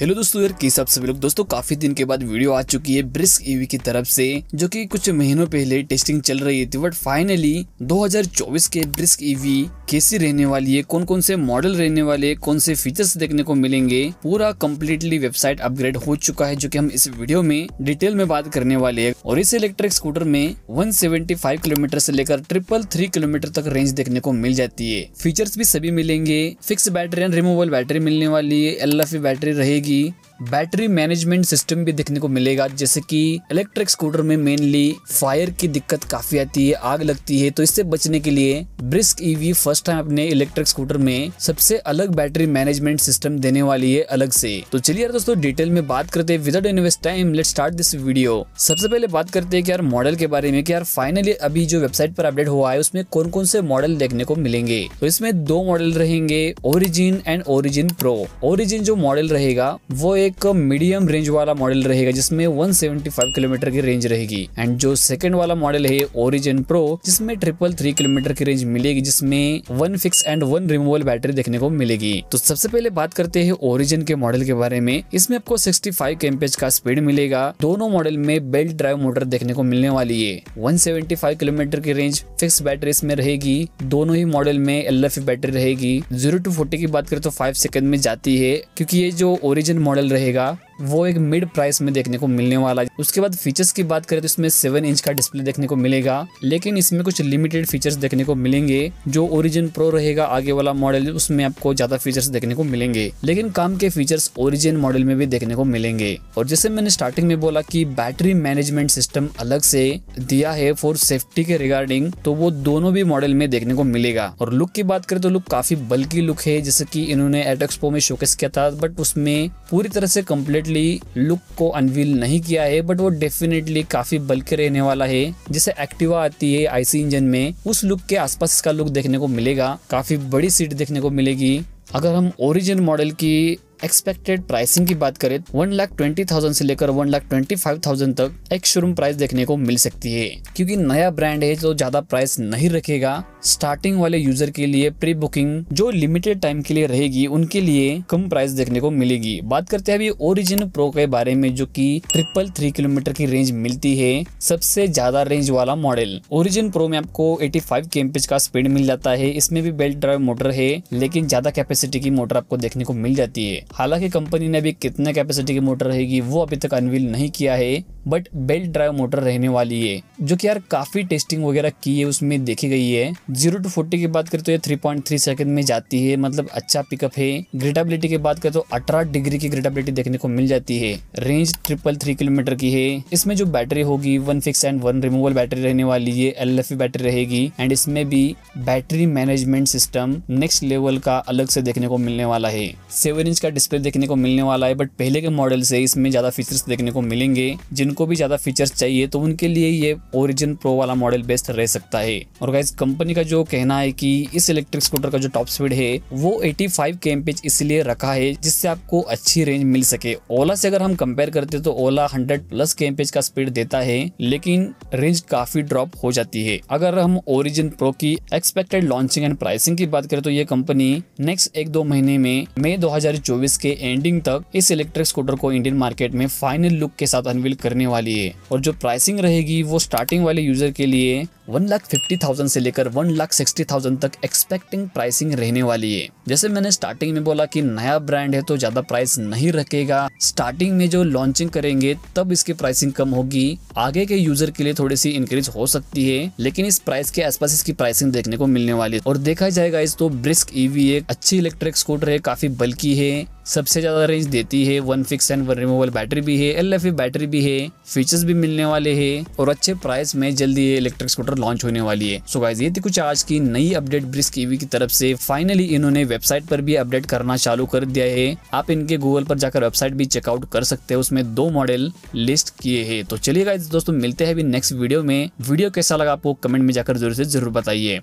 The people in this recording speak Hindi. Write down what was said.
हेलो दोस्तों यार की सबसे लोग दोस्तों काफी दिन के बाद वीडियो आ चुकी है ब्रिस्क ईवी की तरफ से जो कि कुछ महीनों पहले टेस्टिंग चल रही थी बट फाइनली 2024 के ब्रिस्क ईवी कैसी रहने वाली है कौन कौन से मॉडल रहने वाले कौन से फीचर्स देखने को मिलेंगे पूरा कम्प्लीटली वेबसाइट अपग्रेड हो चुका है जो की हम इस वीडियो में डिटेल में बात करने वाले है और इस इलेक्ट्रिक स्कूटर में 175 किलोमीटर से लेकर ट्रिपल थ्री किलोमीटर तक रेंज देखने को मिल जाती है फीचर्स भी सभी मिलेंगे fix battery and removal battery मिलने वाली है एल बैटरी e रहेगी बैटरी मैनेजमेंट सिस्टम भी देखने को मिलेगा जैसे कि इलेक्ट्रिक स्कूटर में मेनली फायर की दिक्कत काफी आती है आग लगती है तो इससे बचने के लिए ब्रिस्क ईवी फर्स्ट टाइम अपने इलेक्ट्रिक स्कूटर में सबसे अलग बैटरी मैनेजमेंट सिस्टम देने वाली है अलग से तो चलिए यार दोस्तों डिटेल में बात करते हैं without invest time let start this video सबसे पहले बात करते हैं कि यार मॉडल के बारे में कि यार फाइनली अभी जो वेबसाइट पर अपडेट हुआ है उसमें कौन कौन से मॉडल देखने को मिलेंगे तो इसमें दो मॉडल रहेंगे Origin and Origin Pro Origin जो मॉडल रहेगा वो एक एक मीडियम रेंज वाला मॉडल रहेगा जिसमें 175 किलोमीटर की रेंज रहेगी एंड जो सेकंड वाला मॉडल है ओरिजिन प्रो जिसमें ट्रिपल थ्री किलोमीटर की रेंज मिलेगी जिसमें one fix and one removal battery देखने को मिलेगी तो सबसे पहले बात करते हैं ओरिजिन के मॉडल के बारे में इसमें आपको सिक्सटी फाइव का स्पीड मिलेगा दोनों मॉडल में बेल्ट ड्राइव मोटर देखने को मिलने वाली है वन किलोमीटर की रेंज फिक्स बैटरी इसमें रहेगी दोनों ही मॉडल में एल बैटरी रहेगी जीरो टू फोर्टी की बात करें तो फाइव सेकंड में जाती है क्योंकि ये जो ओरिजिन मॉडल रहेगा वो एक मिड प्राइस में देखने को मिलने वाला है उसके बाद फीचर्स की बात करें तो इसमें सेवन इंच का डिस्प्ले देखने को मिलेगा लेकिन इसमें कुछ लिमिटेड फीचर्स देखने को मिलेंगे जो ओरिजिन प्रो रहेगा आगे वाला मॉडल उसमें आपको ज्यादा फीचर्स देखने को मिलेंगे लेकिन काम के फीचर्स ओरिजिन मॉडल में भी देखने को मिलेंगे और जैसे मैंने स्टार्टिंग में बोला की बैटरी मैनेजमेंट सिस्टम अलग से दिया है फॉर सेफ्टी के रिगार्डिंग तो वो दोनों भी मॉडल में देखने को मिलेगा और लुक की बात करें तो लुक काफी बल्कि लुक है जैसे की इन्होंने एटेक्सपो में शोकेस किया था बट उसमें पूरी तरह से कम्प्लीटली डेफिनेटली लुक को अनवील नहीं किया है बट वो डेफिनेटली काफी बल्क रहने वाला है जिसे एक्टिवा आती है आईसी इंजन में उस लुक के आसपास इसका लुक देखने को मिलेगा काफी बड़ी सीट देखने को मिलेगी अगर हम ओरिजिन मॉडल की एक्सपेक्टेड प्राइसिंग की बात करें वन लाख ट्वेंटी थाउजेंड से लेकर one lakh twenty five thousand तक एक शोरूम प्राइस देखने को मिल सकती है क्योंकि नया ब्रांड है जो तो ज्यादा प्राइस नहीं रखेगा स्टार्टिंग वाले यूजर के लिए प्री बुकिंग जो लिमिटेड टाइम के लिए रहेगी उनके लिए कम प्राइस देखने को मिलेगी बात करते हैं अभी ओरिजिन प्रो के बारे में जो कि ट्रिपल थ्री किलोमीटर की रेंज मिलती है सबसे ज्यादा रेंज वाला मॉडल ओरिजिन प्रो में आपको 85 फाइव के का स्पीड मिल जाता है इसमें भी बेल्ट ड्राइव मोटर है लेकिन ज्यादा कैपेसिटी की मोटर आपको देखने को मिल जाती है हालांकि कंपनी ने अभी कितने कैपेसिटी की मोटर रहेगी वो अभी तक अनवील नहीं किया है बट बेल्ट ड्राइव मोटर रहने वाली है जो कि यार काफी टेस्टिंग वगैरह की है उसमें देखी गई है जीरो टू फोर्टी की बात करें तो ये थ्री पॉइंट थ्री सेकेंड में जाती है मतलब अच्छा पिकअप है ग्रेटाबिलिटी की बात करें तो अठारह डिग्री की ग्रेटाबिलिटी देखने को मिल जाती है रेंज ट्रिपल थ्री किलोमीटर की है इसमें जो बैटरी होगी one fix and one removal battery रहने वाली है एल बैटरी e रहेगी एंड इसमें भी battery management system next level का अलग से देखने को मिलने वाला है सेवन इंच का डिस्प्ले देखने को मिलने वाला है बट पहले के मॉडल से इसमें ज्यादा फीचर्स देखने को मिलेंगे जिनको भी ज्यादा फीचर्स चाहिए तो उनके लिए ये ओरिजिन प्रो वाला मॉडल बेस्ट रह सकता है और कंपनी का जो कहना है कि इस इलेक्ट्रिक स्कूटर का जो टॉप स्पीड है वो 85 फाइव के एम इसलिए रखा है जिससे आपको अच्छी रेंज मिल सके ओला से अगर हम कंपेयर करते तो ओला 100 प्लस के का स्पीड देता है लेकिन रेंज काफी ड्रॉप हो जाती है अगर हम ओरिजिन प्रो की एक्सपेक्टेड लॉन्चिंग एंड प्राइसिंग की बात करें तो ये कंपनी नेक्स्ट एक दो महीने में मई दो के एंडिंग तक इस इलेक्ट्रिक स्कूटर को इंडियन मार्केट में फाइनल लुक के साथ अनवील करने वाली है और जो प्राइसिंग रहेगी वो स्टार्टिंग वाले यूजर के लिए वन लाख फिफ्टी थाउजेंड से लेकर वन लाख सिक्सटी थाउजेंड तक एक्सपेक्टिंग प्राइसिंग रहने वाली है जैसे मैंने स्टार्टिंग में बोला कि नया ब्रांड है तो ज्यादा प्राइस नहीं रखेगा स्टार्टिंग में जो लॉन्चिंग करेंगे तब इसकी प्राइसिंग कम होगी आगे के यूजर के लिए थोड़ी सी इंक्रीज हो सकती है लेकिन इस प्राइस के आसपास इसकी प्राइसिंग देखने को मिलने वाली है और देखा जाएगा इस तो ब्रिस्क ईवी e एक अच्छी इलेक्ट्रिक स्कूटर है काफी बल्कि है सबसे ज़्यादा रेंज देती है one fix and one removal battery भी है एल बैटरी e भी है फीचर्स भी मिलने वाले हैं और अच्छे प्राइस में जल्दी ये इलेक्ट्रिक स्कूटर लॉन्च होने वाली है सो गाइज ये थी कुछ आज की नई अपडेट ब्रिस्क ईवी की तरफ से फाइनली इन्होंने वेबसाइट पर भी अपडेट करना चालू कर दिया है आप इनके गूगल पर जाकर वेबसाइट भी चेकआउट कर सकते हैं उसमें दो मॉडल लिस्ट किए हैं तो चलिए गाइज दोस्तों मिलते हैं अभी नेक्स्ट वीडियो में वीडियो कैसा लगा आपको कमेंट में जाकर जरूर से जरूर बताइए